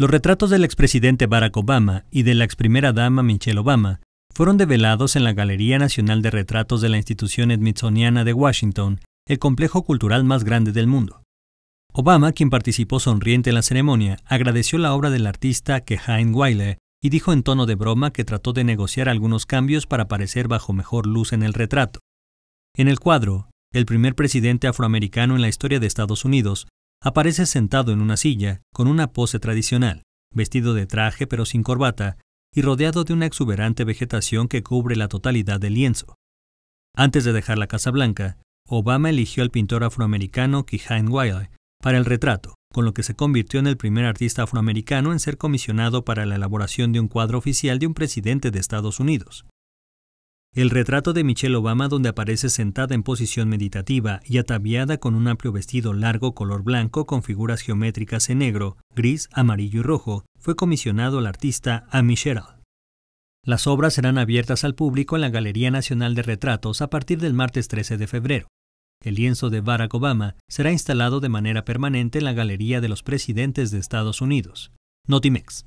Los retratos del expresidente Barack Obama y de la primera dama Michelle Obama fueron develados en la Galería Nacional de Retratos de la Institución Smithsoniana de Washington, el complejo cultural más grande del mundo. Obama, quien participó sonriente en la ceremonia, agradeció la obra del artista Kehain Wiley y dijo en tono de broma que trató de negociar algunos cambios para aparecer bajo mejor luz en el retrato. En el cuadro, el primer presidente afroamericano en la historia de Estados Unidos aparece sentado en una silla, con una pose tradicional, vestido de traje pero sin corbata, y rodeado de una exuberante vegetación que cubre la totalidad del lienzo. Antes de dejar la Casa Blanca, Obama eligió al pintor afroamericano Kihain Wiley para el retrato, con lo que se convirtió en el primer artista afroamericano en ser comisionado para la elaboración de un cuadro oficial de un presidente de Estados Unidos. El retrato de Michelle Obama donde aparece sentada en posición meditativa y ataviada con un amplio vestido largo color blanco con figuras geométricas en negro, gris, amarillo y rojo, fue comisionado al artista Amy Sherald. Las obras serán abiertas al público en la Galería Nacional de Retratos a partir del martes 13 de febrero. El lienzo de Barack Obama será instalado de manera permanente en la Galería de los Presidentes de Estados Unidos, Notimex.